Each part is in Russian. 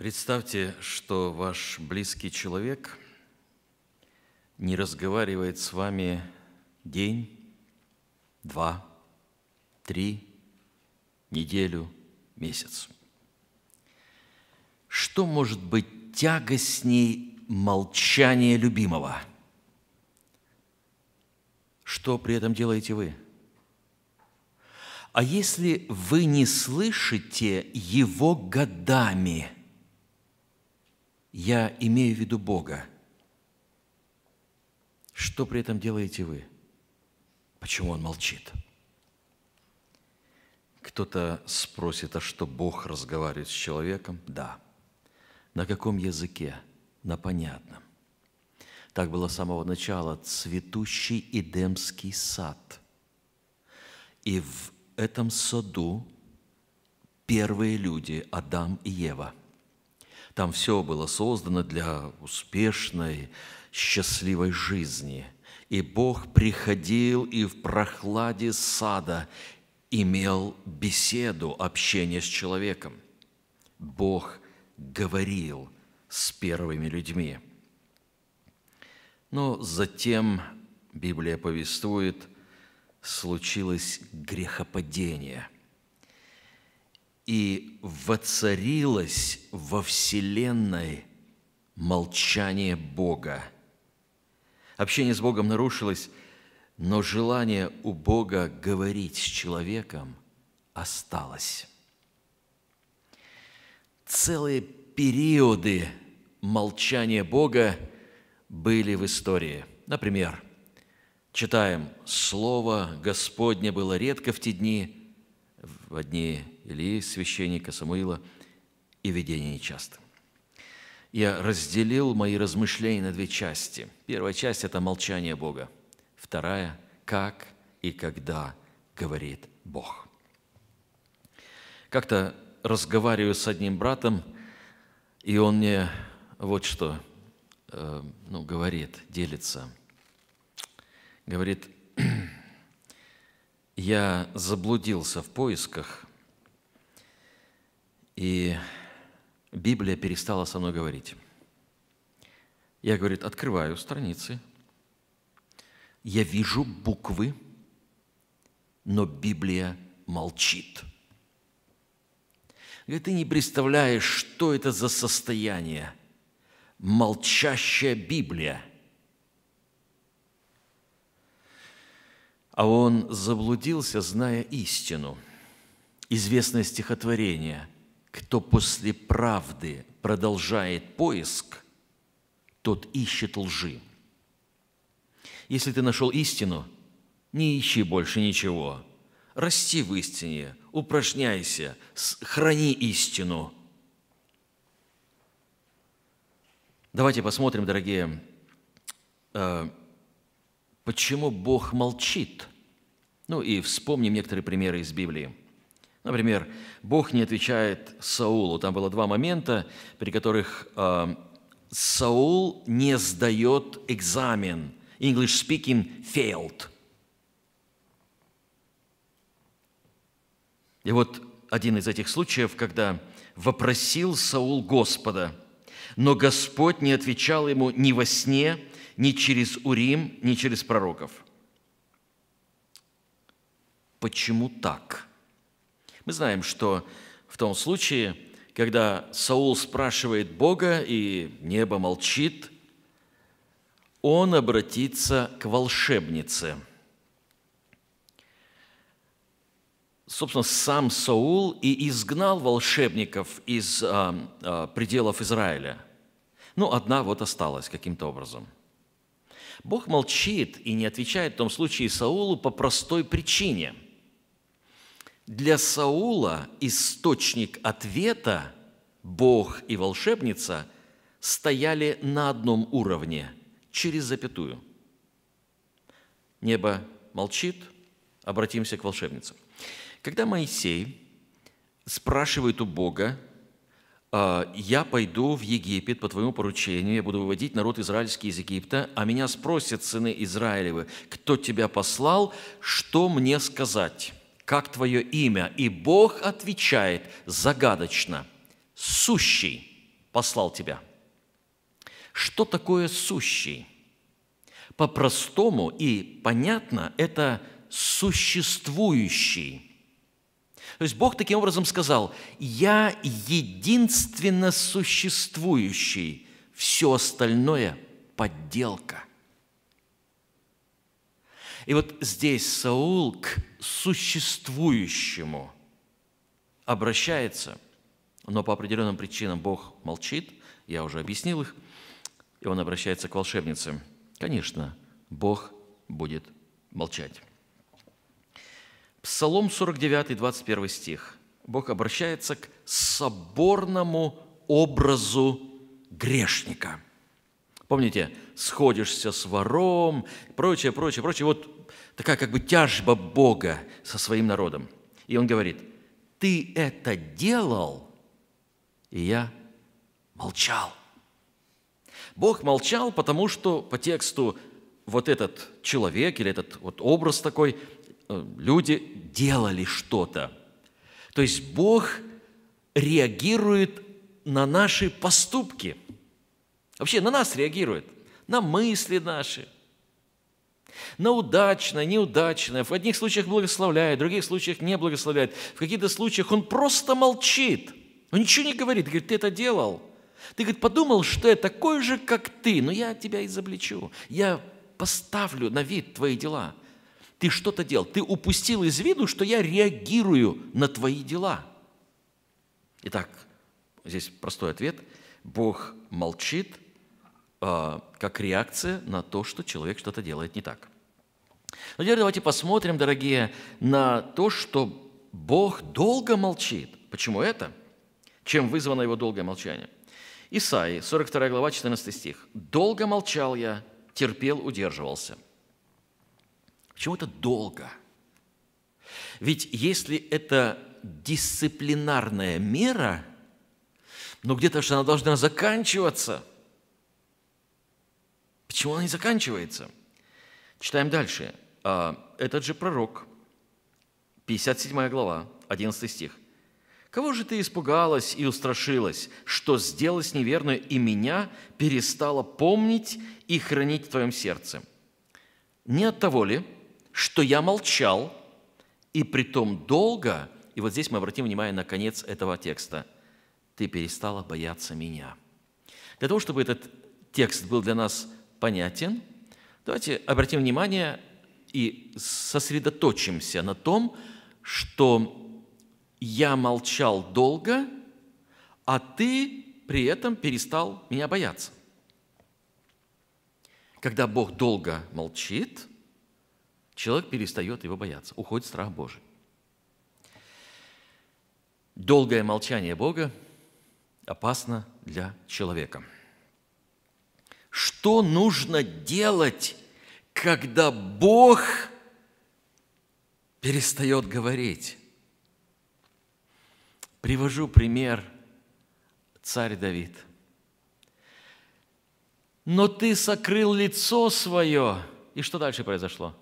Представьте, что ваш близкий человек не разговаривает с вами день, два, три, неделю, месяц. Что может быть тягостней молчания любимого? Что при этом делаете вы? А если вы не слышите его годами – я имею в виду Бога. Что при этом делаете вы? Почему он молчит? Кто-то спросит, а что Бог разговаривает с человеком? Да. На каком языке? На понятном. Так было с самого начала. Цветущий Эдемский сад. И в этом саду первые люди, Адам и Ева – там все было создано для успешной, счастливой жизни. И Бог приходил и в прохладе сада имел беседу, общение с человеком. Бог говорил с первыми людьми. Но затем, Библия повествует, случилось грехопадение – и воцарилось во Вселенной молчание Бога. Общение с Богом нарушилось, но желание у Бога говорить с человеком осталось. Целые периоды молчания Бога были в истории. Например, читаем, «Слово Господне было редко в те дни, в одни Илии, священника Самуила, и видение нечасто. Я разделил мои размышления на две части. Первая часть – это молчание Бога. Вторая – как и когда говорит Бог. Как-то разговариваю с одним братом, и он мне вот что э, ну, говорит, делится. Говорит, я заблудился в поисках и Библия перестала со мной говорить. Я, говорит, открываю страницы, я вижу буквы, но Библия молчит. Говорит, ты не представляешь, что это за состояние. Молчащая Библия. А он заблудился, зная истину. Известное стихотворение – кто после правды продолжает поиск, тот ищет лжи. Если ты нашел истину, не ищи больше ничего. Расти в истине, упражняйся, храни истину. Давайте посмотрим, дорогие, э, почему Бог молчит. Ну и вспомним некоторые примеры из Библии. Например, Бог не отвечает Саулу. Там было два момента, при которых э, Саул не сдает экзамен. English speaking failed. И вот один из этих случаев, когда вопросил Саул Господа, но Господь не отвечал ему ни во сне, ни через Урим, ни через пророков. Почему так? Мы знаем, что в том случае, когда Саул спрашивает Бога, и небо молчит, он обратится к волшебнице. Собственно, сам Саул и изгнал волшебников из а, а, пределов Израиля. Ну, одна вот осталась каким-то образом. Бог молчит и не отвечает в том случае Саулу по простой причине – для Саула источник ответа, Бог и волшебница, стояли на одном уровне, через запятую. Небо молчит, обратимся к волшебнице. Когда Моисей спрашивает у Бога, «А, «Я пойду в Египет по твоему поручению, я буду выводить народ израильский из Египта, а меня спросят сыны Израилевы, кто тебя послал, что мне сказать?» как твое имя?» И Бог отвечает загадочно, «Сущий послал тебя». Что такое «сущий»? По-простому и понятно это «существующий». То есть Бог таким образом сказал, «Я единственно существующий, все остальное – подделка». И вот здесь Саул к существующему обращается, но по определенным причинам Бог молчит, я уже объяснил их, и он обращается к волшебнице. Конечно, Бог будет молчать. Псалом 49, 21 стих. Бог обращается к соборному образу грешника. Помните, сходишься с вором, прочее, прочее, прочее. Вот такая как бы тяжба Бога со своим народом. И он говорит, ты это делал, и я молчал. Бог молчал, потому что по тексту вот этот человек или этот вот образ такой, э, люди делали что-то. То есть Бог реагирует на наши поступки. Вообще на нас реагирует, на мысли наши – на удачное, неудачное, в одних случаях благословляет, в других случаях не благословляет. В каких-то случаях он просто молчит, он ничего не говорит, говорит, ты это делал. Ты, говорит, подумал, что я такой же, как ты, но ну, я тебя изобличу, я поставлю на вид твои дела. Ты что-то делал, ты упустил из виду, что я реагирую на твои дела. Итак, здесь простой ответ. Бог молчит – а, как реакция на то, что человек что-то делает не так. Но ну, теперь давайте посмотрим, дорогие, на то, что Бог долго молчит. Почему это? Чем вызвано его долгое молчание? Исаии, 42 глава, 14 стих. «Долго молчал я, терпел, удерживался». Почему это долго? Ведь если это дисциплинарная мера, ну где-то же она должна заканчиваться – Почему она не заканчивается? Читаем дальше. А, этот же пророк, 57 глава, 11 стих. «Кого же ты испугалась и устрашилась, что сделалось неверную и меня перестала помнить и хранить в твоем сердце? Не от того ли, что я молчал, и притом долго, и вот здесь мы обратим внимание на конец этого текста, ты перестала бояться меня». Для того, чтобы этот текст был для нас понятен. Давайте обратим внимание и сосредоточимся на том, что я молчал долго, а ты при этом перестал меня бояться. Когда Бог долго молчит, человек перестает его бояться, уходит страх Божий. Долгое молчание Бога опасно для человека – что нужно делать, когда Бог перестает говорить. Привожу пример царь Давид. Но ты сокрыл лицо свое. И что дальше произошло?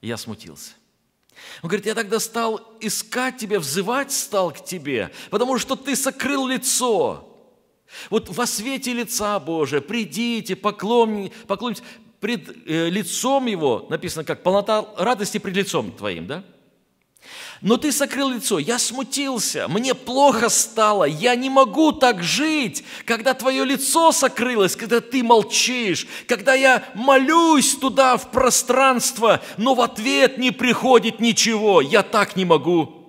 Я смутился. Он говорит, я тогда стал искать тебя, взывать стал к тебе, потому что ты сокрыл лицо. Вот во свете лица Божия придите, поклонитесь, поклонитесь пред э, лицом Его, написано как, полнота радости пред лицом Твоим, да? Но ты сокрыл лицо, я смутился, мне плохо стало, я не могу так жить, когда твое лицо сокрылось, когда ты молчишь, когда я молюсь туда, в пространство, но в ответ не приходит ничего, я так не могу.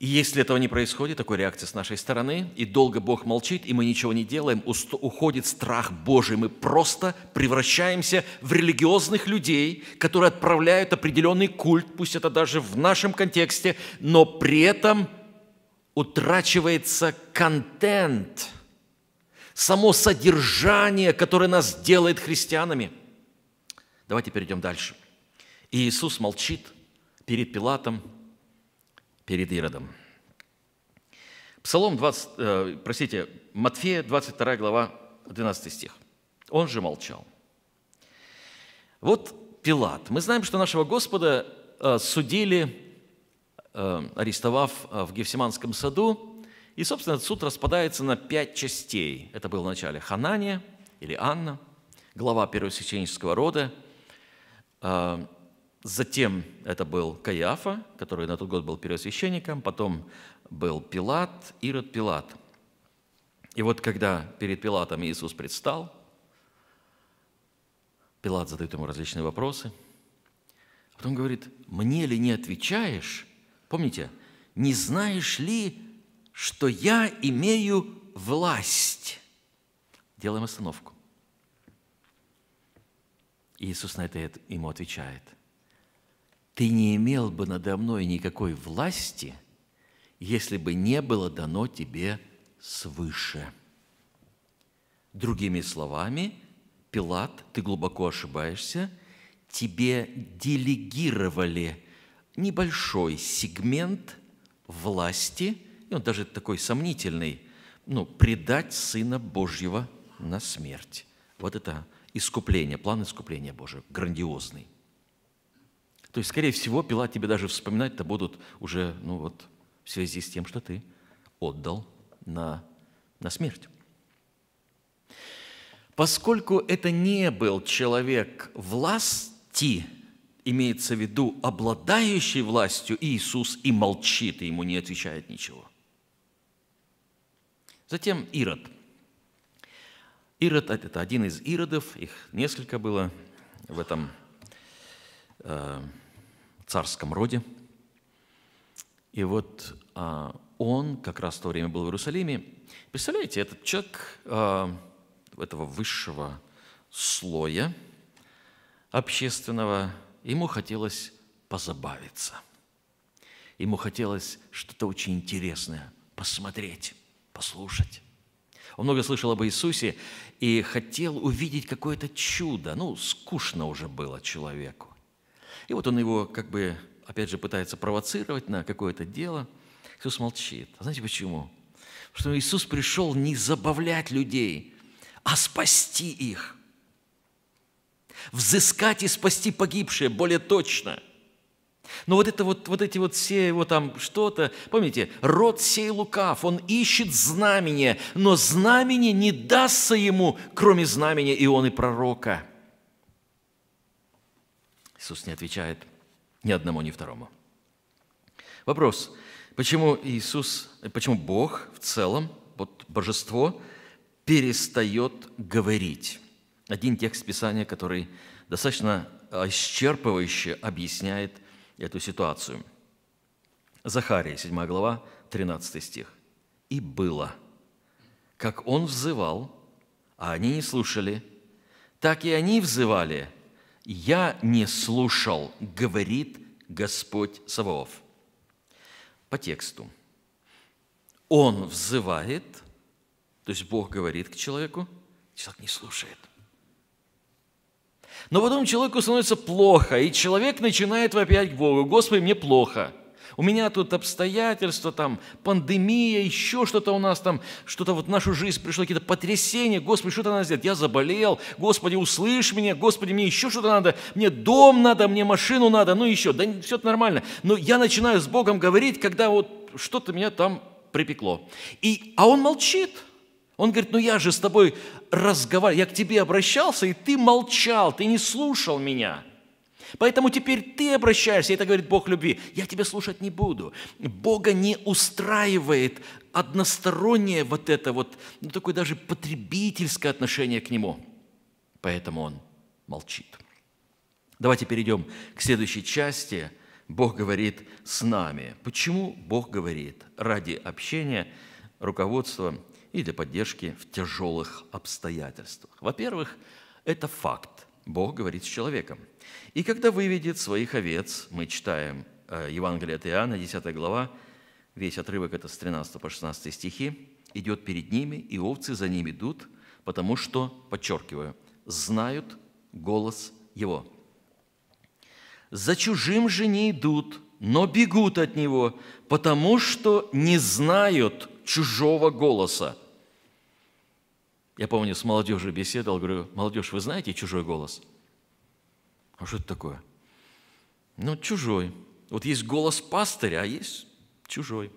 И если этого не происходит, такой реакции с нашей стороны, и долго Бог молчит, и мы ничего не делаем, уходит страх Божий. Мы просто превращаемся в религиозных людей, которые отправляют определенный культ, пусть это даже в нашем контексте, но при этом утрачивается контент, само содержание, которое нас делает христианами. Давайте перейдем дальше. И Иисус молчит перед Пилатом – перед Иродом. Псалом 20, э, простите, Матфея 22 глава 12 стих. Он же молчал. Вот Пилат. Мы знаем, что нашего Господа э, судили, э, арестовав в Гефсиманском саду, и, собственно, этот суд распадается на пять частей. Это было вначале начале Ханания или Анна, глава первосвященнического рода, Затем это был Каиафа, который на тот год был первосвященником, потом был Пилат, Ирод Пилат. И вот когда перед Пилатом Иисус предстал, Пилат задает ему различные вопросы, потом говорит, «Мне ли не отвечаешь?» Помните, «Не знаешь ли, что я имею власть?» Делаем остановку. Иисус на это ему отвечает – ты не имел бы надо мной никакой власти, если бы не было дано тебе свыше». Другими словами, Пилат, ты глубоко ошибаешься, тебе делегировали небольшой сегмент власти, и он даже такой сомнительный, ну, предать Сына Божьего на смерть. Вот это искупление, план искупления Божьего, грандиозный. То есть, скорее всего, Пилат тебе даже вспоминать-то будут уже, ну вот, в связи с тем, что ты отдал на, на смерть. Поскольку это не был человек власти, имеется в виду обладающий властью, Иисус и молчит, и ему не отвечает ничего. Затем Ирод. Ирод – это один из Иродов, их несколько было в этом э, царском роде. И вот а, он как раз в то время был в Иерусалиме. Представляете, этот человек а, этого высшего слоя общественного, ему хотелось позабавиться. Ему хотелось что-то очень интересное посмотреть, послушать. Он много слышал об Иисусе и хотел увидеть какое-то чудо. Ну, скучно уже было человеку. И вот он его как бы, опять же, пытается провоцировать на какое-то дело. Иисус молчит. А знаете почему? Потому что Иисус пришел не забавлять людей, а спасти их. Взыскать и спасти погибшие более точно. Но вот, это вот, вот эти вот все его там что-то, помните, род сей лукав, он ищет знамение, но знамение не дастся ему, кроме знамения Ионы Пророка – Иисус не отвечает ни одному, ни второму. Вопрос, почему Иисус, почему Бог в целом, вот божество, перестает говорить? Один текст Писания, который достаточно исчерпывающе объясняет эту ситуацию. Захария, 7 глава, 13 стих. «И было, как он взывал, а они не слушали, так и они взывали, я не слушал, говорит Господь Саваоф. По тексту. Он взывает, то есть Бог говорит к человеку, человек не слушает. Но потом человеку становится плохо, и человек начинает вопиять к Богу, «Господи, мне плохо» у меня тут обстоятельства, там, пандемия, еще что-то у нас там, что-то вот в нашу жизнь пришло, какие-то потрясения, Господи, что-то надо сделать, я заболел, Господи, услышь меня, Господи, мне еще что-то надо, мне дом надо, мне машину надо, ну еще, да все это нормально. Но я начинаю с Богом говорить, когда вот что-то меня там припекло. И, а он молчит – он говорит, ну я же с тобой разговаривал, я к тебе обращался, и ты молчал, ты не слушал меня. Поэтому теперь ты обращаешься, и это говорит Бог любви. Я тебя слушать не буду. Бога не устраивает одностороннее вот это вот, ну, такое даже потребительское отношение к Нему. Поэтому Он молчит. Давайте перейдем к следующей части. Бог говорит с нами. Почему Бог говорит? Ради общения, руководства и для поддержки в тяжелых обстоятельствах. Во-первых, это факт. Бог говорит с человеком. И когда выведет своих овец, мы читаем э, Евангелие от Иоанна, 10 глава, весь отрывок это с 13 по 16 стихи, идет перед ними, и овцы за ним идут, потому что, подчеркиваю, знают голос его. За чужим же не идут, но бегут от него, потому что не знают чужого голоса. Я помню, с молодежью беседовал, говорю, молодежь, вы знаете чужой голос – а что это такое? Ну, чужой. Вот есть голос пастыря, а есть чужой.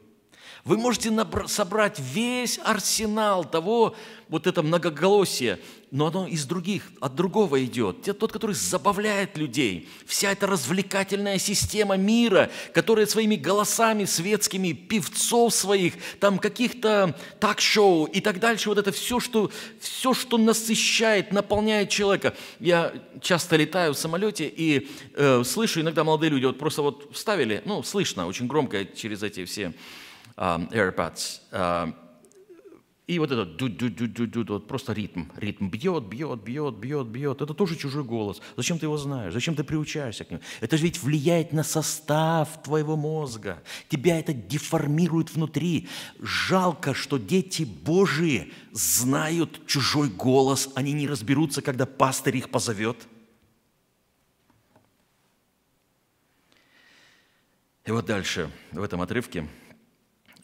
Вы можете собрать весь арсенал того, вот это многоголосие, но оно из других, от другого идет. Тот, который забавляет людей. Вся эта развлекательная система мира, которая своими голосами светскими, певцов своих, там каких-то ток-шоу и так дальше, вот это все что, все, что насыщает, наполняет человека. Я часто летаю в самолете и э, слышу иногда молодые люди, вот просто вот вставили, ну, слышно очень громко через эти все э, AirPods. Э, и вот этот ду ду ду ду ду вот просто ритм. Ритм бьет, бьет, бьет, бьет, бьет. Это тоже чужой голос. Зачем ты его знаешь? Зачем ты приучаешься к нему? Это же ведь влияет на состав твоего мозга. Тебя это деформирует внутри. Жалко, что дети Божии знают чужой голос. Они не разберутся, когда пастырь их позовет. И вот дальше в этом отрывке –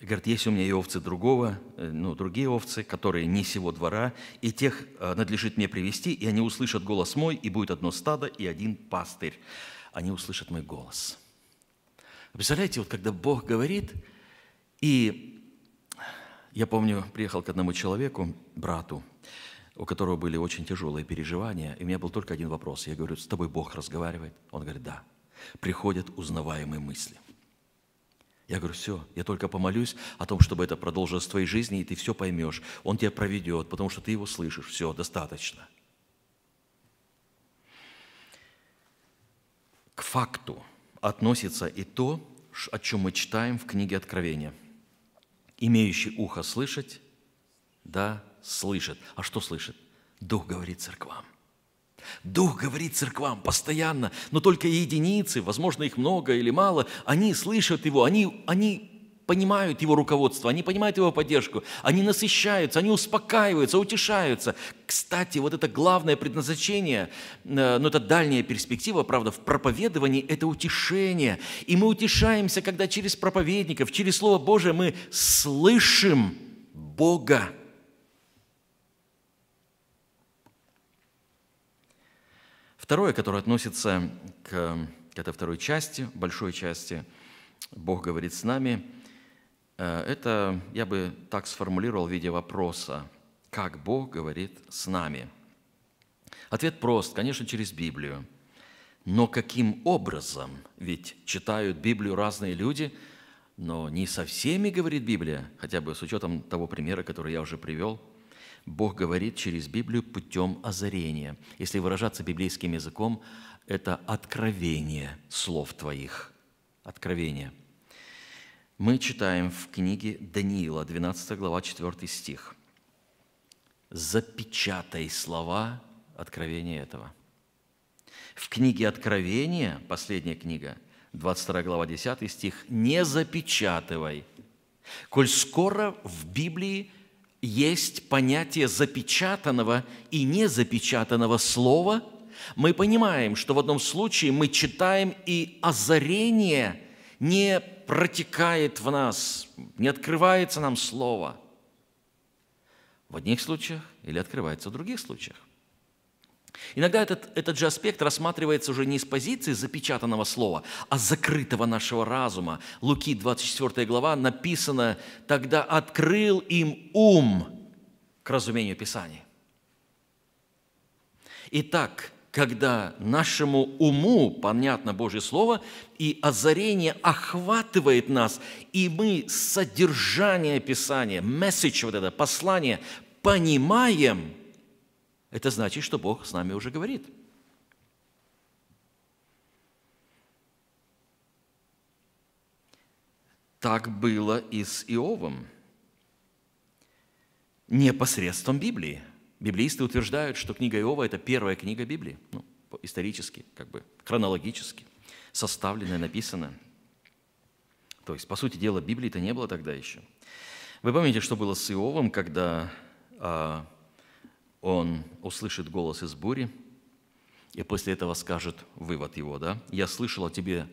говорит, есть у меня и овцы другого, э, ну, другие овцы, которые не сего двора, и тех э, надлежит мне привести, и они услышат голос мой, и будет одно стадо и один пастырь. Они услышат мой голос. Представляете, вот когда Бог говорит, и я помню, приехал к одному человеку, брату, у которого были очень тяжелые переживания, и у меня был только один вопрос. Я говорю, с тобой Бог разговаривает? Он говорит, да. Приходят узнаваемые мысли. Я говорю, все, я только помолюсь о том, чтобы это продолжилось в твоей жизни, и ты все поймешь. Он тебя проведет, потому что ты его слышишь. Все, достаточно. К факту относится и то, о чем мы читаем в книге Откровения. «Имеющий ухо слышать, да, слышит». А что слышит? Дух говорит церквам. Дух говорит церквам постоянно, но только единицы, возможно, их много или мало, они слышат его, они, они понимают его руководство, они понимают его поддержку, они насыщаются, они успокаиваются, утешаются. Кстати, вот это главное предназначение, э, но это дальняя перспектива, правда, в проповедовании – это утешение. И мы утешаемся, когда через проповедников, через Слово Божие мы слышим Бога. Второе, которое относится к, этой второй части, большой части «Бог говорит с нами», э, это я бы так сформулировал в виде вопроса «Как Бог говорит с нами?» Ответ прост, конечно, через Библию. Но каким образом? Ведь читают Библию разные люди, но не со всеми говорит Библия, хотя бы с учетом того примера, который я уже привел – Бог говорит через Библию путем озарения. Если выражаться библейским языком, это откровение слов твоих. Откровение. Мы читаем в книге Даниила, 12 глава, 4 стих. «Запечатай слова откровения этого». В книге Откровения, последняя книга, 22 глава, 10 стих, «Не запечатывай, коль скоро в Библии есть понятие запечатанного и незапечатанного слова, мы понимаем, что в одном случае мы читаем, и озарение не протекает в нас, не открывается нам слово. В одних случаях или открывается в других случаях. Иногда этот, этот же аспект рассматривается уже не с позиции запечатанного слова, а закрытого нашего разума. Луки 24 глава написано «Тогда открыл им ум к разумению Писания». Итак, когда нашему уму понятно Божье Слово, и озарение охватывает нас, и мы содержание Писания, месседж вот это, послание, понимаем – это значит, что Бог с нами уже говорит. Так было и с Иовом. Не посредством Библии. Библиисты утверждают, что книга Иова – это первая книга Библии. Ну, исторически, как бы хронологически составленная, написанная. То есть, по сути дела, Библии-то не было тогда еще. Вы помните, что было с Иовом, когда а, он услышит голос из бури, и после этого скажет вывод его, да? «Я слышал о тебе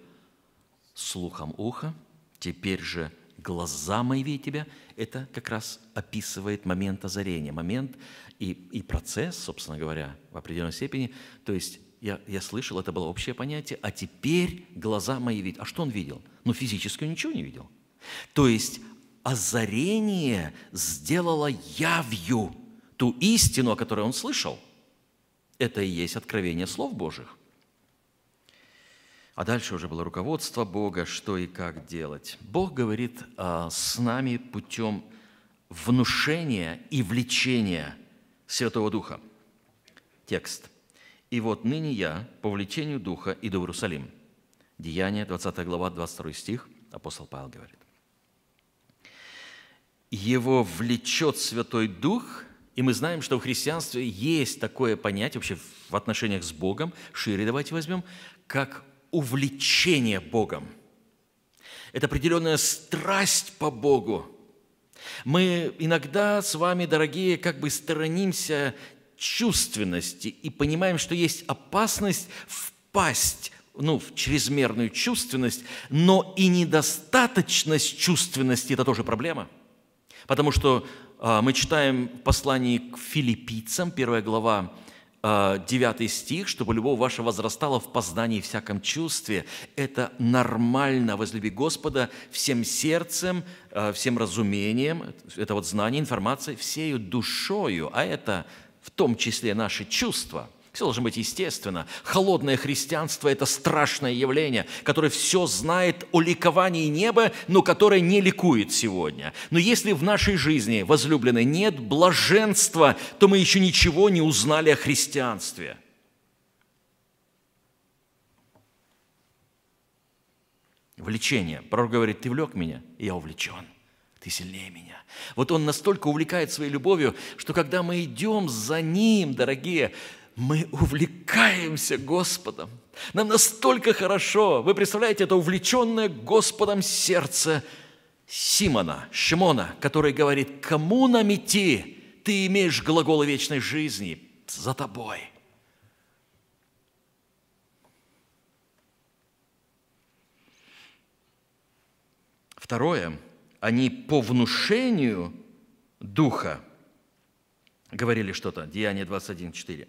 слухом уха, теперь же глаза мои видят тебя». Это как раз описывает момент озарения, момент и, и процесс, собственно говоря, в определенной степени. То есть я, я слышал, это было общее понятие, а теперь глаза мои видят. А что он видел? Ну, физически он ничего не видел. То есть озарение сделало явью – ту истину, о которой он слышал. Это и есть откровение слов Божьих. А дальше уже было руководство Бога, что и как делать. Бог говорит а, с нами путем внушения и влечения Святого Духа. Текст. «И вот ныне я по влечению Духа иду в Иерусалим». Деяние, 20 глава, 22 стих, апостол Павел говорит. «Его влечет Святой Дух – и мы знаем, что в христианстве есть такое понятие, вообще в отношениях с Богом, шире давайте возьмем, как увлечение Богом. Это определенная страсть по Богу. Мы иногда с вами, дорогие, как бы сторонимся чувственности и понимаем, что есть опасность впасть ну, в чрезмерную чувственность, но и недостаточность чувственности – это тоже проблема. Потому что а, мы читаем в послании к филиппийцам, первая глава, 9 а, стих, чтобы любовь ваша возрастала в познании всяком чувстве. Это нормально. Возлюби Господа всем сердцем, а, всем разумением, это вот знание, информация, всею душою, а это в том числе наши чувства – все должно быть естественно. Холодное христианство – это страшное явление, которое все знает о ликовании неба, но которое не ликует сегодня. Но если в нашей жизни, возлюбленной, нет блаженства, то мы еще ничего не узнали о христианстве – Влечение. Пророк говорит, ты влек меня, и я увлечен. Ты сильнее меня. Вот он настолько увлекает своей любовью, что когда мы идем за ним, дорогие, мы увлекаемся Господом. Нам настолько хорошо. Вы представляете, это увлеченное Господом сердце Симона, Шимона, который говорит, кому нам идти? Ты имеешь глаголы вечной жизни за тобой. Второе, они по внушению Духа говорили что-то, Деяние 21, 4.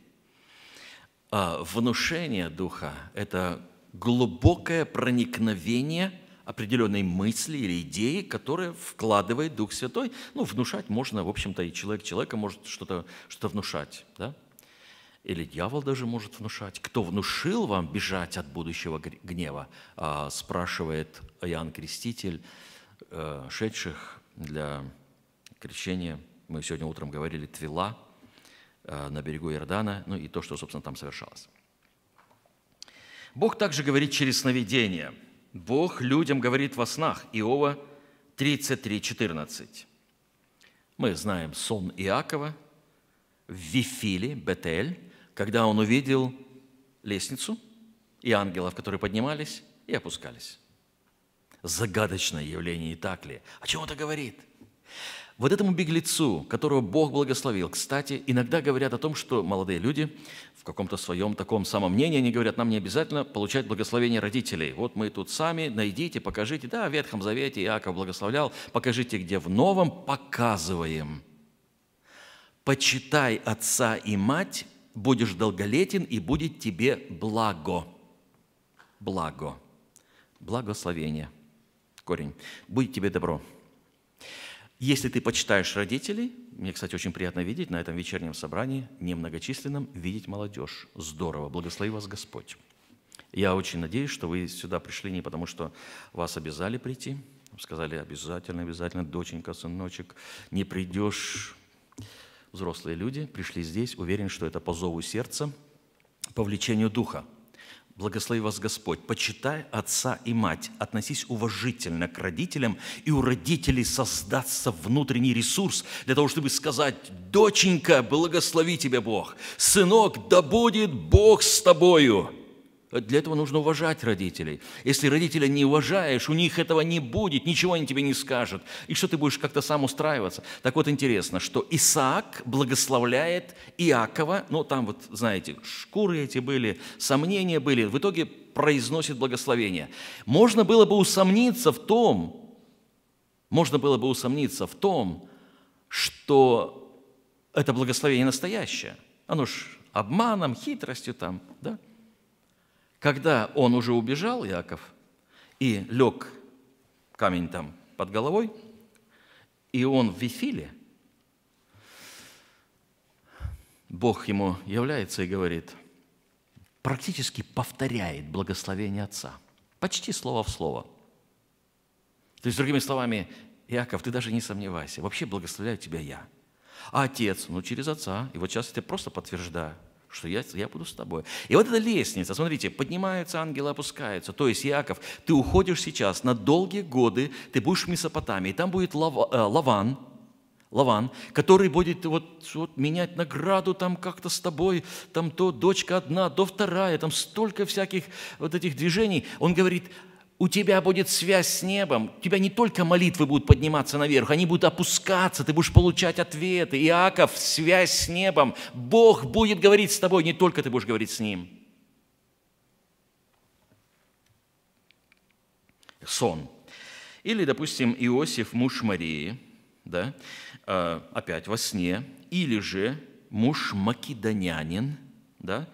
А, внушение Духа – это глубокое проникновение определенной мысли или идеи, которые вкладывает Дух Святой. Ну, внушать можно, в общем-то, и человек человека может что-то что внушать, да? Или дьявол даже может внушать. «Кто внушил вам бежать от будущего гнева?» а, спрашивает Иоанн Креститель, э, шедших для крещения. Мы сегодня утром говорили «твила», Э, на берегу Иордана, ну и то, что, собственно, там совершалось. Бог также говорит через сновидение. Бог людям говорит во снах. Иова 33:14. Мы знаем сон Иакова в Вифиле, Бетель, когда он увидел лестницу и ангелов, которые поднимались и опускались. Загадочное явление, и так ли? О чем это говорит? Вот этому беглецу, которого Бог благословил, кстати, иногда говорят о том, что молодые люди в каком-то своем таком самомнении, они говорят, нам не обязательно получать благословение родителей. Вот мы тут сами, найдите, покажите. Да, в Ветхом Завете Иаков благословлял, покажите, где в Новом, показываем. «Почитай отца и мать, будешь долголетен, и будет тебе благо». Благо. Благословение. Корень. «Будет тебе добро». Если ты почитаешь родителей, мне, кстати, очень приятно видеть на этом вечернем собрании, немногочисленном, видеть молодежь. Здорово. Благослови вас Господь. Я очень надеюсь, что вы сюда пришли не потому, что вас обязали прийти. Сказали, обязательно, обязательно, доченька, сыночек, не придешь. Взрослые люди пришли здесь, уверен, что это по зову сердца, по влечению духа. Благослови вас Господь, почитай отца и мать, относись уважительно к родителям, и у родителей создаться внутренний ресурс для того, чтобы сказать, доченька, благослови тебя Бог, сынок, да будет Бог с тобою. Э, для этого нужно уважать родителей. Если родителя не уважаешь, у них этого не будет, ничего они тебе не скажут. И что ты будешь как-то сам устраиваться? Так вот интересно, что Исаак благословляет Иакова, ну там вот, знаете, шкуры эти были, сомнения были, в итоге произносит благословение. Можно было бы усомниться в том, можно было бы усомниться в том, что это благословение настоящее. Оно ж обманом, хитростью там, да? Когда он уже убежал, Иаков, и лег камень там под головой, и он в Вифиле, Бог ему является и говорит, практически повторяет благословение Отца, почти слово в слово. То есть, другими словами, Иаков, ты даже не сомневайся, вообще благословляю тебя я. А Отец, ну через Отца, и вот сейчас я тебе просто подтверждаю – что я, я буду с тобой. И вот эта лестница, смотрите, поднимаются ангелы, опускаются. То есть, Иаков, ты уходишь сейчас на долгие годы, ты будешь в Месопотамии, и там будет лав, э, Лаван, Лаван, который будет вот, вот менять награду там как-то с тобой, там то дочка одна, то вторая, там столько всяких вот этих движений. Он говорит, у тебя будет связь с небом, у тебя не только молитвы будут подниматься наверх, они будут опускаться, ты будешь получать ответы. Иаков, связь с небом, Бог будет говорить с тобой, не только ты будешь говорить с Ним. Сон. Или, допустим, Иосиф, муж Марии, да, а, опять во сне, или же муж македонянин, да,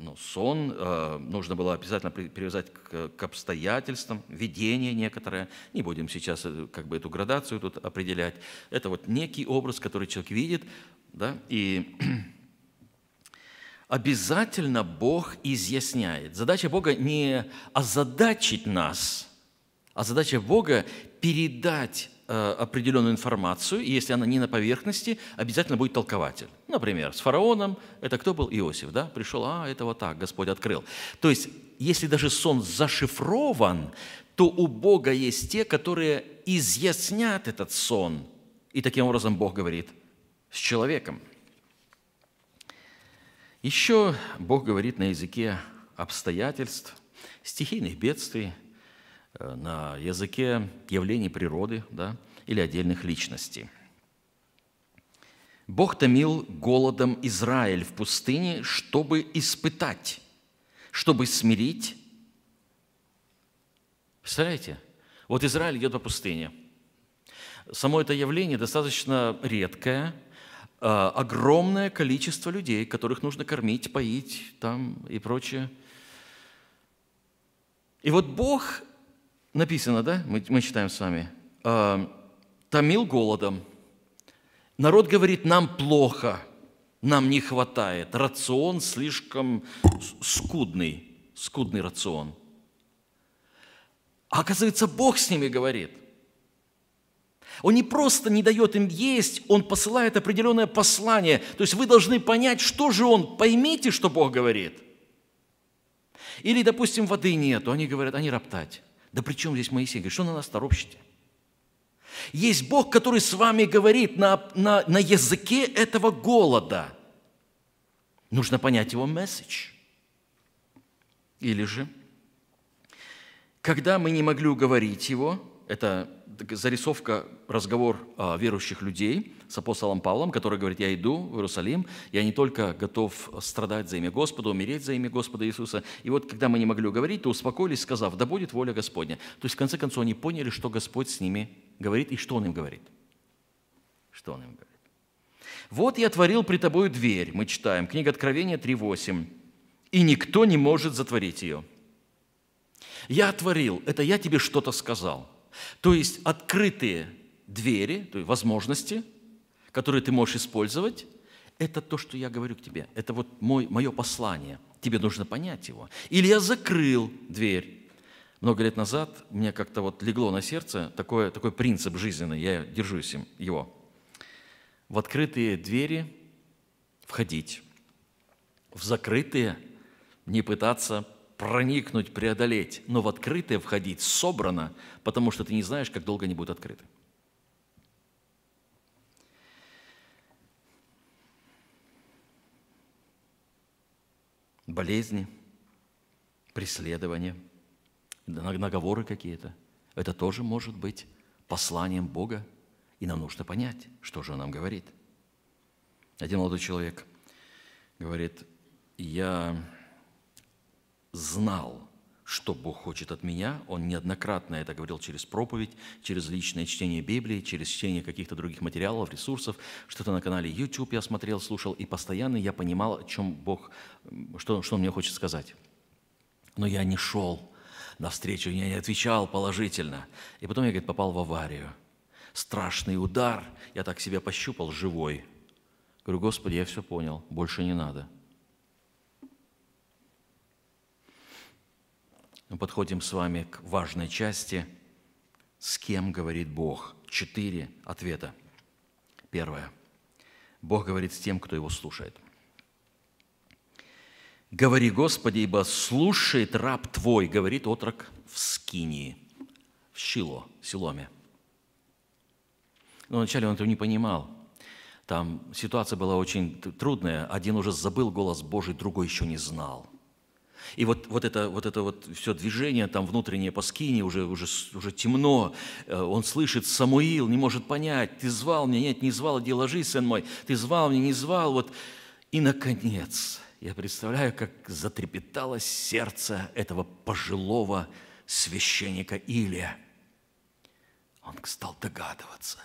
ну, сон, э, нужно было обязательно привязать к, к обстоятельствам, видение некоторое. Не будем сейчас э, как бы эту градацию тут определять. Это вот некий образ, который человек видит, да, и обязательно Бог изъясняет. Задача Бога не озадачить нас, а задача Бога передать Э, определенную информацию, и если она не на поверхности, обязательно будет толкователь. Например, с фараоном, это кто был? Иосиф, да? Пришел, а, это вот так, Господь открыл. То есть, если даже сон зашифрован, то у Бога есть те, которые изъяснят этот сон. И таким образом Бог говорит с человеком. Еще Бог говорит на языке обстоятельств, стихийных бедствий – Э, на языке явлений природы да, или отдельных личностей. Бог томил голодом Израиль в пустыне, чтобы испытать, чтобы смирить. Представляете? Вот Израиль идет по пустыне. Само это явление достаточно редкое, э, огромное количество людей, которых нужно кормить, поить там и прочее. И вот Бог написано, да, мы, мы читаем с вами, а, томил голодом. Народ говорит, нам плохо, нам не хватает, рацион слишком скудный, скудный рацион. А оказывается, Бог с ними говорит. Он не просто не дает им есть, он посылает определенное послание. То есть вы должны понять, что же он, поймите, что Бог говорит. Или, допустим, воды нету, они говорят, они «А роптать. Да при чем здесь Моисей? Говорит, что на нас торопщите? Есть Бог, который с вами говорит на, на, на языке этого голода. Нужно понять его месседж. Или же, когда мы не могли уговорить его, это зарисовка, разговор а, верующих людей с апостолом Павлом, который говорит, я иду в Иерусалим, я не только готов страдать за имя Господа, умереть за имя Господа Иисуса. И вот когда мы не могли уговорить, то успокоились, сказав, да будет воля Господня. То есть в конце концов они поняли, что Господь с ними говорит и что Он им говорит. Что Он им говорит. «Вот я творил при тобою дверь», мы читаем, книга Откровения 3.8, «и никто не может затворить ее». Я творил, это я тебе что-то сказал – то есть открытые двери, то есть возможности, которые ты можешь использовать, это то, что я говорю к тебе. Это вот мой, мое послание. Тебе нужно понять его. Или я закрыл дверь. Много лет назад мне как-то вот легло на сердце такое, такой принцип жизненный, я держусь им, его. В открытые двери входить, в закрытые не пытаться проникнуть, преодолеть, но в открытое входить собрано, потому что ты не знаешь, как долго они будут открыты. Болезни, преследования, наговоры какие-то. Это тоже может быть посланием Бога, и нам нужно понять, что же он нам говорит. Один молодой человек говорит, я знал, что Бог хочет от меня. Он неоднократно это говорил через проповедь, через личное чтение Библии, через чтение каких-то других материалов, ресурсов. Что-то на канале YouTube я смотрел, слушал, и постоянно я понимал, о чем Бог, что, что Он мне хочет сказать. Но я не шел навстречу, я не отвечал положительно. И потом я, говорит, попал в аварию. Страшный удар. Я так себя пощупал, живой. Говорю, Господи, я все понял, больше не надо – Мы подходим с вами к важной части «С кем говорит Бог?» Четыре ответа. Первое. Бог говорит с тем, кто его слушает. «Говори, Господи, ибо слушает раб Твой», говорит отрок в Скинии, в Шило, Силоме. Но вначале он этого не понимал. Там ситуация была очень трудная. Один уже забыл голос Божий, другой еще не знал – и вот, вот, это, вот это вот все движение там внутреннее по скине, уже, уже, уже темно, э, он слышит, Самуил не может понять, ты звал меня, нет, не звал, иди ложись, сын мой, ты звал меня, не звал, вот. И, наконец, я представляю, как затрепетало сердце этого пожилого священника Илия. Он стал догадываться,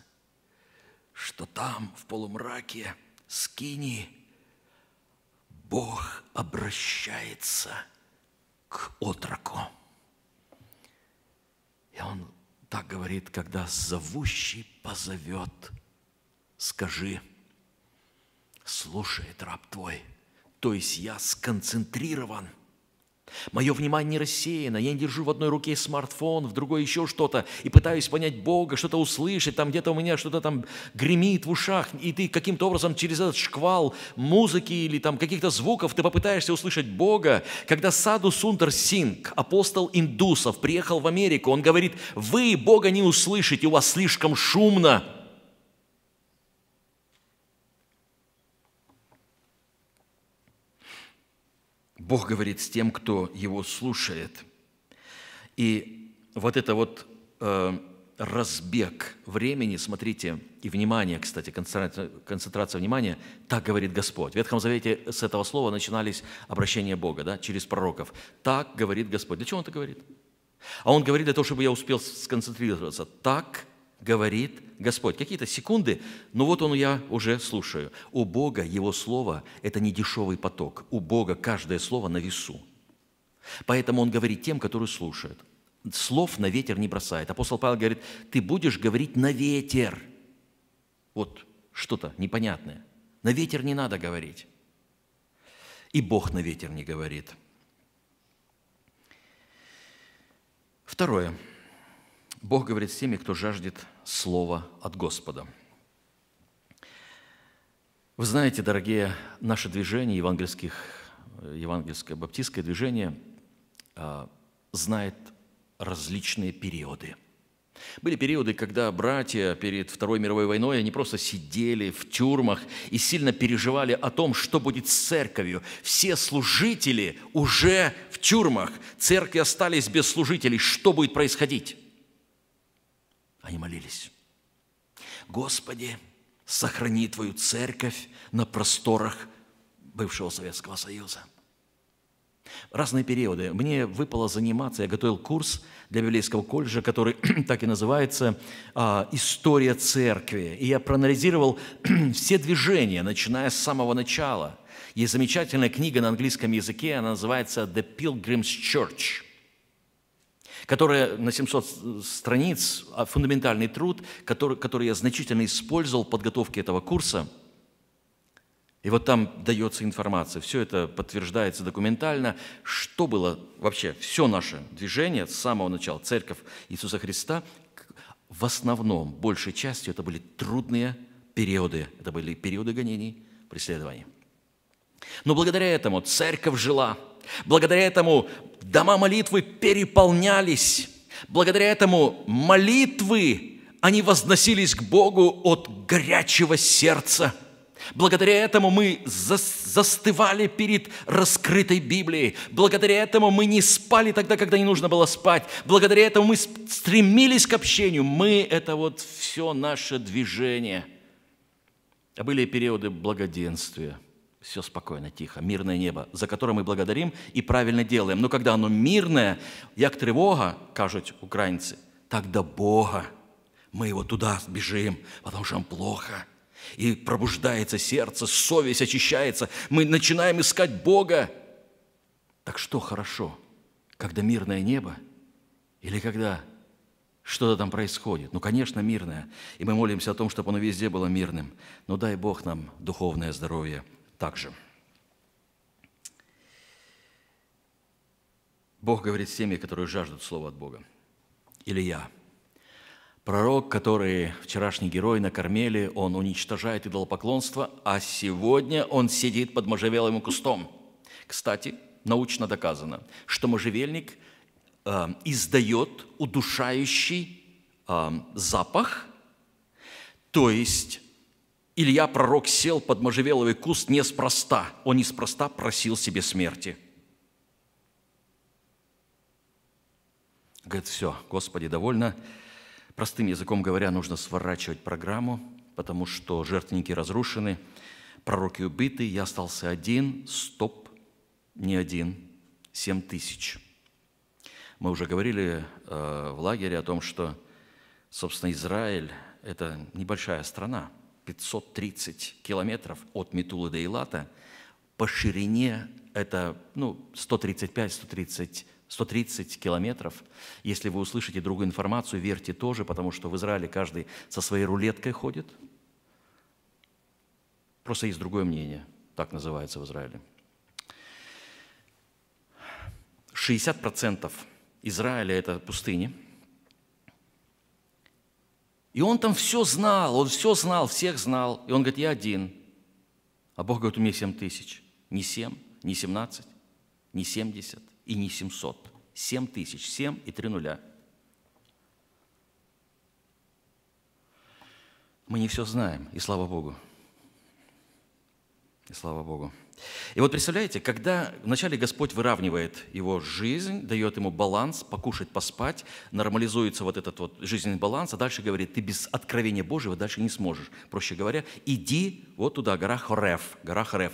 что там, в полумраке, скини Бог обращается – к отроку. И он так говорит, когда зовущий позовет, скажи, слушает раб твой, то есть я сконцентрирован – Мое внимание рассеяно, я держу в одной руке смартфон, в другой еще что-то, и пытаюсь понять Бога, что-то услышать, там где-то у меня что-то там гремит в ушах, и ты каким-то образом через этот шквал музыки или там каких-то звуков ты попытаешься услышать Бога. Когда Саду Сунтер Синг, апостол индусов, приехал в Америку, он говорит, вы Бога не услышите, у вас слишком шумно. Бог говорит с тем, кто его слушает. И вот это вот э, разбег времени, смотрите, и внимание, кстати, концентрация, концентрация внимания, так говорит Господь. В Ветхом Завете с этого слова начинались обращения Бога, да, через пророков. Так говорит Господь. Для чего Он это говорит? А Он говорит для того, чтобы я успел сконцентрироваться. Так говорит Господь. Какие-то секунды, но вот он я уже слушаю. У Бога Его Слово – это не дешевый поток. У Бога каждое слово на весу. Поэтому Он говорит тем, которые слушают. Слов на ветер не бросает. Апостол Павел говорит, ты будешь говорить на ветер. Вот что-то непонятное. На ветер не надо говорить. И Бог на ветер не говорит. Второе. Бог говорит с теми, кто жаждет слова от Господа. Вы знаете, дорогие, наше движение евангельских, евангельское баптистское движение а, знает различные периоды. Были периоды, когда братья перед Второй мировой войной, они просто сидели в тюрьмах и сильно переживали о том, что будет с церковью. Все служители уже в тюрьмах, церкви остались без служителей, что будет происходить? Они молились. Господи, сохрани Твою церковь на просторах бывшего Советского Союза. Разные периоды. Мне выпало заниматься, я готовил курс для библейского колледжа, который так и называется а, «История церкви». И я проанализировал все движения, начиная с самого начала. Есть замечательная книга на английском языке, она называется «The Pilgrim's Church» которая на 700 э, страниц, а, фундаментальный труд, который, который я значительно использовал в подготовке этого курса. И вот там дается информация, все это подтверждается документально, что было вообще, все наше движение с самого начала, Церковь Иисуса Христа, в основном, большей частью, это были трудные периоды, это были периоды гонений, преследований. Но благодаря этому церковь жила – Благодаря этому дома молитвы переполнялись. Благодаря этому молитвы, они возносились к Богу от горячего сердца. Благодаря этому мы застывали перед раскрытой Библией. Благодаря этому мы не спали тогда, когда не нужно было спать. Благодаря этому мы стремились к общению. Мы – это вот все наше движение. А были периоды благоденствия – все спокойно, тихо, мирное небо, за которое мы благодарим и правильно делаем. Но когда оно мирное, як тревога, кажуть украинцы, так до Бога мы его туда бежим, потому что нам плохо. И пробуждается сердце, совесть очищается, мы начинаем искать Бога. Так что хорошо, когда мирное небо или когда что-то там происходит. Ну, конечно, мирное. И мы молимся о том, чтобы оно везде было мирным. Но дай Бог нам духовное здоровье также. Бог говорит семье, которые жаждут слова от Бога. Илья, пророк, который вчерашний герой на Кормели, он уничтожает идолопоклонство, а сегодня он сидит под можжевелым кустом. Кстати, научно доказано, что можжевельник э, издает удушающий э, запах, то есть Илья, пророк, сел под можжевеловый куст неспроста. Он неспроста просил себе смерти. Говорит, все, Господи, довольно. Простым языком говоря, нужно сворачивать программу, потому что жертвенники разрушены, пророки убиты, я остался один, стоп, не один, семь тысяч. Мы уже говорили э, в лагере о том, что, собственно, Израиль – это небольшая страна – 530 километров от Митулы до Илата. По ширине это ну, 135-130 130 километров. Если вы услышите другую информацию, верьте тоже, потому что в Израиле каждый со своей рулеткой ходит. Просто есть другое мнение, так называется в Израиле. 60% Израиля – это пустыни – и он там все знал, он все знал, всех знал. И он говорит, я один. А Бог говорит, у меня семь тысяч. Не семь, не семнадцать, не семьдесят, и не семьсот, семь тысяч, семь и три нуля. Мы не все знаем, и слава Богу. И слава Богу. И вот представляете, когда вначале Господь выравнивает его жизнь, дает ему баланс, покушать, поспать, нормализуется вот этот вот жизненный баланс, а дальше говорит, ты без откровения Божьего дальше не сможешь. Проще говоря, иди вот туда, гора Хорев, гора Хорев.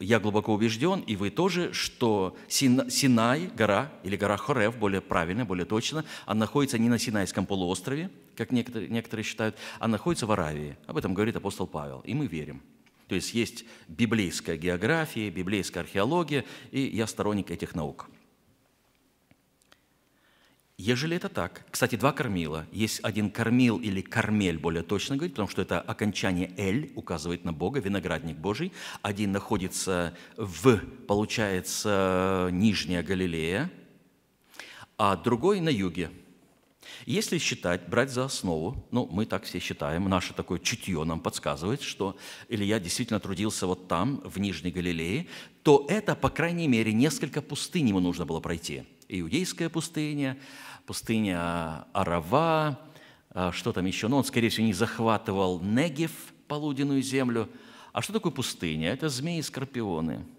Я глубоко убежден, и вы тоже, что Синай, гора, или гора Хорев более правильно, более точно, она находится не на Синайском полуострове, как некоторые, некоторые считают, а находится в Аравии. Об этом говорит апостол Павел, и мы верим. То есть есть библейская география, библейская археология, и я сторонник этих наук. Ежели это так, кстати, два кормила. Есть один кормил или кормель, более точно говорить, потому что это окончание «эль» указывает на Бога, виноградник Божий. Один находится в, получается, Нижняя Галилея, а другой на юге – если считать, брать за основу, ну, мы так все считаем, наше такое чутье нам подсказывает, что Илья действительно трудился вот там, в Нижней Галилее, то это, по крайней мере, несколько пустынь ему нужно было пройти. Иудейская пустыня, пустыня Арава, а, что там еще? Но ну, он, скорее всего, не захватывал Негев, полуденную землю. А что такое пустыня? Это змеи и скорпионы –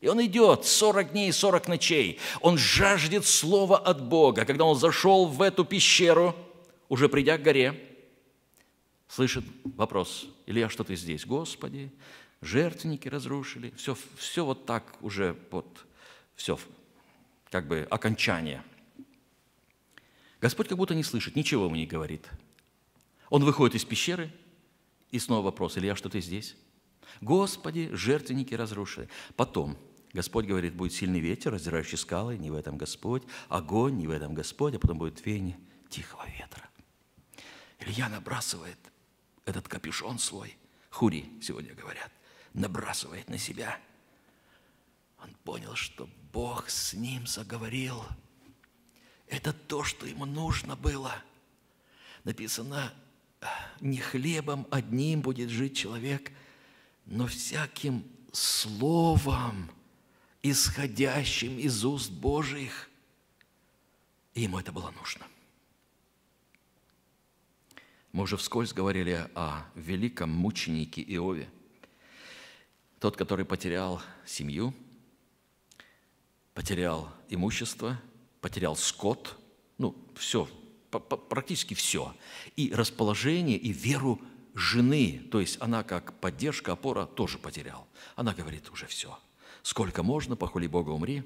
и он идет 40 дней и 40 ночей. Он жаждет слова от Бога. Когда он зашел в эту пещеру, уже придя к горе, слышит вопрос. Илья, что ты здесь? Господи, жертвенники разрушили. Все, все вот так уже, вот, все, как бы окончание. Господь как будто не слышит, ничего ему не говорит. Он выходит из пещеры, и снова вопрос, Илья, что ты здесь? Господи, жертвенники разрушены. Потом, Господь говорит, будет сильный ветер, раздирающий скалы, не в этом Господь, огонь, не в этом Господь, а потом будет веяние тихого ветра. Илья набрасывает этот капюшон свой, хури сегодня говорят, набрасывает на себя. Он понял, что Бог с ним заговорил. Это то, что ему нужно было. Написано, не хлебом одним будет жить человек – но всяким словом, исходящим из уст Божьих. И ему это было нужно. Мы уже вскользь говорили о великом мученике Иове, тот, который потерял семью, потерял имущество, потерял скот, ну, все, практически все, и расположение, и веру жены, то есть она как поддержка, опора, тоже потерял. Она говорит, уже все. Сколько можно, похули Бога, умри.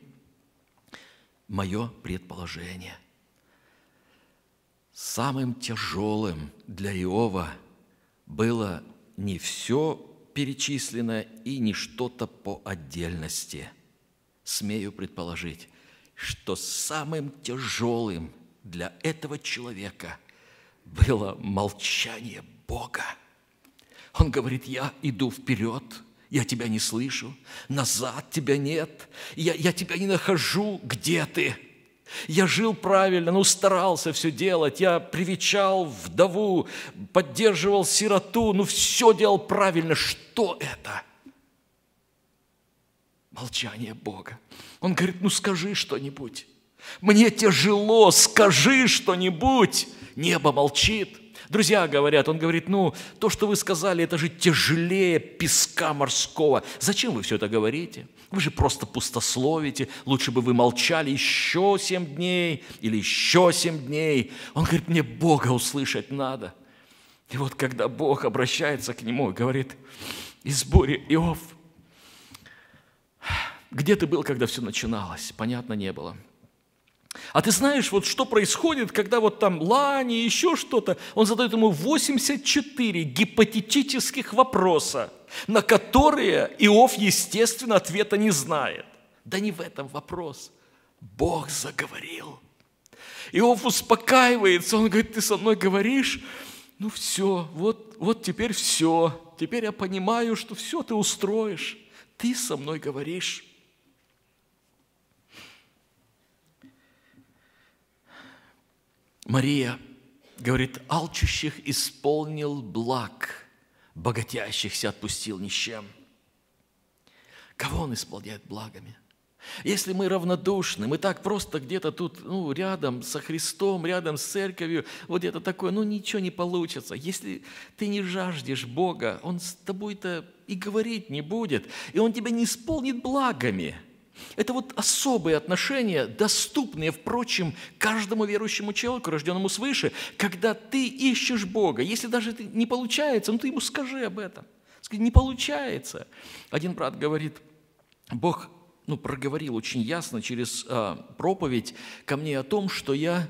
Мое предположение. Самым тяжелым для Иова было не все перечисленное и не что-то по отдельности. Смею предположить, что самым тяжелым для этого человека было молчание Бога. Он говорит, я иду вперед, я тебя не слышу, назад тебя нет, я, я тебя не нахожу, где ты? Я жил правильно, ну старался все делать, я привечал вдову, поддерживал сироту, ну все делал правильно. Что это? Молчание Бога. Он говорит, ну скажи что-нибудь. Мне тяжело, скажи что-нибудь. Небо молчит. Друзья говорят, он говорит, ну, то, что вы сказали, это же тяжелее песка морского. Зачем вы все это говорите? Вы же просто пустословите. Лучше бы вы молчали еще семь дней или еще семь дней. Он говорит, мне Бога услышать надо. И вот когда Бог обращается к нему и говорит, из бури Иов, где ты был, когда все начиналось? Понятно, не было. А ты знаешь, вот что происходит, когда вот там Лани, еще что-то. Он задает ему 84 гипотетических вопроса, на которые Иов, естественно, ответа не знает. Да не в этом вопрос. Бог заговорил. Иов успокаивается, он говорит, ты со мной говоришь? Ну все, вот, вот теперь все. Теперь я понимаю, что все ты устроишь. Ты со мной говоришь. Мария говорит, алчущих исполнил благ, богатящихся отпустил ни с чем. Кого он исполняет благами? Если мы равнодушны, мы так просто где-то тут, ну, рядом со Христом, рядом с церковью, вот это такое, ну, ничего не получится. Если ты не жаждешь Бога, Он с тобой-то и говорить не будет, и Он тебя не исполнит благами – это вот особые отношения, доступные, впрочем, каждому верующему человеку, рожденному свыше, когда ты ищешь Бога. Если даже это не получается, ну ты ему скажи об этом. Скажи, не получается. Один брат говорит, Бог ну, проговорил очень ясно через а, проповедь ко мне о том, что я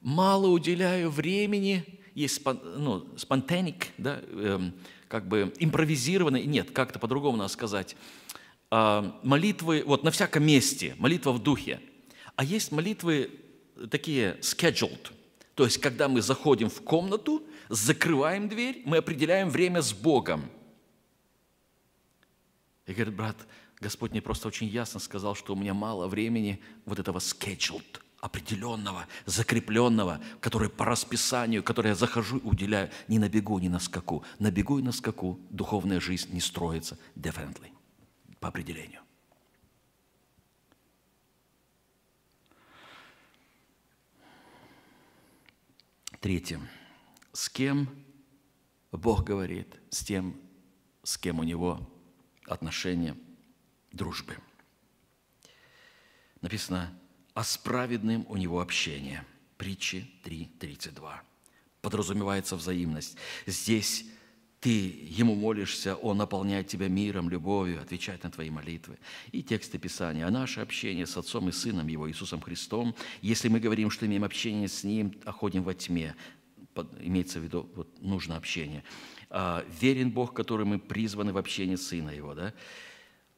мало уделяю времени, есть спон, ну, спонтаник, да, эм, как бы импровизированный, нет, как-то по-другому надо сказать – а, молитвы вот на всяком месте, молитва в духе. А есть молитвы такие scheduled, то есть когда мы заходим в комнату, закрываем дверь, мы определяем время с Богом. И говорит, брат, Господь мне просто очень ясно сказал, что у меня мало времени вот этого scheduled, определенного, закрепленного, который по расписанию, который я захожу и уделяю, не на бегу, не на скаку. На бегу и на скаку духовная жизнь не строится definitely по определению. Третье. С кем Бог говорит, с тем, с кем у него отношения дружбы. Написано, а с праведным у него общение. Притчи 3.32. Подразумевается взаимность. Здесь ты ему молишься, он наполняет тебя миром, любовью, отвечает на твои молитвы. И тексты Писания, а наше общение с Отцом и Сыном Его, Иисусом Христом, если мы говорим, что имеем общение с Ним, а ходим во тьме, имеется в виду, вот, нужно общение. А, верен Бог, который мы призваны в общение Сына Его, да?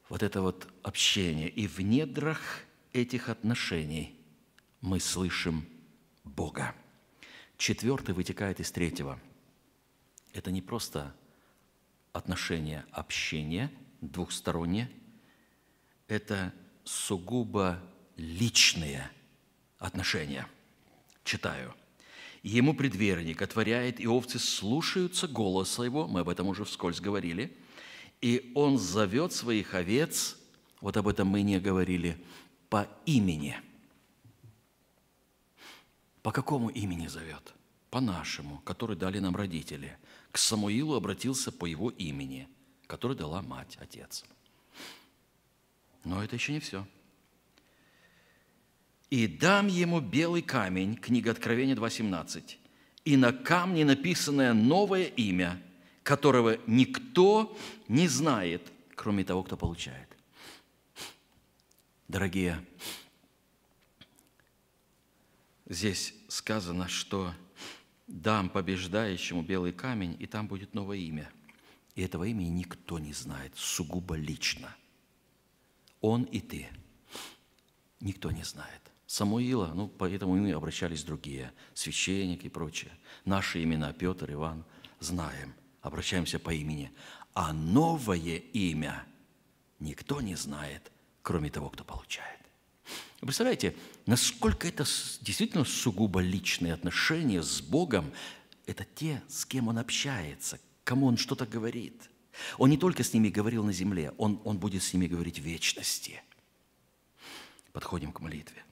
Вот это вот общение. И в недрах этих отношений мы слышим Бога. Четвертый вытекает из третьего – это не просто отношения, общение двухстороннее, это сугубо личные отношения. Читаю. Ему предверник отворяет, и овцы слушаются голоса его, мы об этом уже вскользь говорили, и он зовет своих овец, вот об этом мы не говорили, по имени. По какому имени зовет? По нашему, который дали нам родители – к Самуилу обратился по его имени, который дала мать, отец. Но это еще не все. «И дам ему белый камень», книга Откровения 2.17, «и на камне написанное новое имя, которого никто не знает, кроме того, кто получает». Дорогие, здесь сказано, что дам побеждающему белый камень, и там будет новое имя. И этого имени никто не знает, сугубо лично. Он и ты. Никто не знает. Самуила, ну, поэтому и обращались другие, священник и прочее. Наши имена, Петр, Иван, знаем, обращаемся по имени. А новое имя никто не знает, кроме того, кто получает. Вы представляете, насколько это действительно сугубо личные отношения с Богом, это те, с кем он общается, кому он что-то говорит. Он не только с ними говорил на земле, он, он будет с ними говорить в вечности. Подходим к молитве.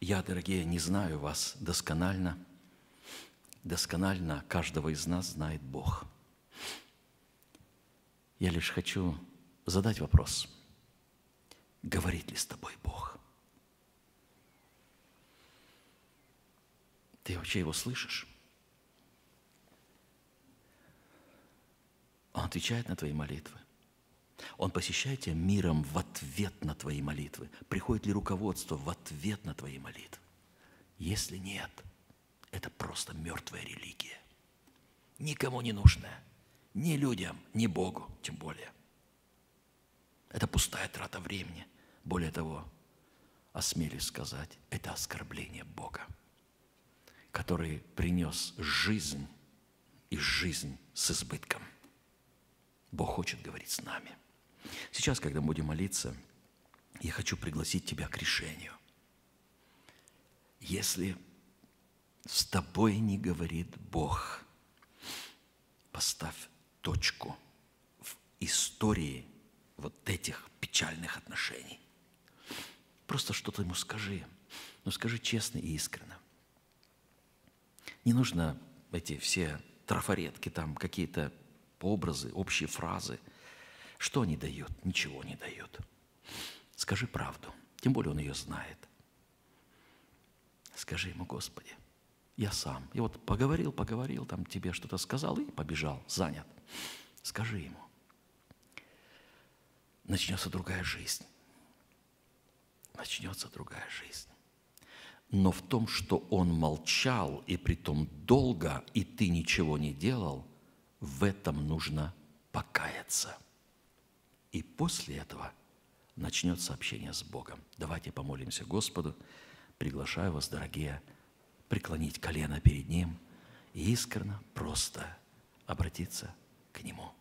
Я, дорогие, не знаю вас досконально. Досконально каждого из нас знает Бог. Я лишь хочу задать вопрос – говорит ли с тобой Бог. Ты вообще его слышишь? Он отвечает на твои молитвы. Он посещает тебя миром в ответ на твои молитвы. Приходит ли руководство в ответ на твои молитвы? Если нет, это просто мертвая религия. Никому не нужная. Ни людям, ни Богу, тем более. Это пустая трата времени – более того, осмелюсь сказать, это оскорбление Бога, который принес жизнь и жизнь с избытком. Бог хочет говорить с нами. Сейчас, когда мы будем молиться, я хочу пригласить тебя к решению. Если с тобой не говорит Бог, поставь точку в истории вот этих печальных отношений. Просто что-то ему скажи. Но ну, скажи честно и искренно. Не нужно эти все трафаретки, там какие-то образы, общие фразы. Что они дают? Ничего не дают. Скажи правду. Тем более он ее знает. Скажи ему, Господи, я сам. И вот поговорил, поговорил, там тебе что-то сказал и побежал, занят. Скажи ему. Начнется другая жизнь начнется другая жизнь. Но в том, что он молчал, и при том долго, и ты ничего не делал, в этом нужно покаяться. И после этого начнется общение с Богом. Давайте помолимся Господу. Приглашаю вас, дорогие, преклонить колено перед Ним и искренно, просто обратиться к Нему.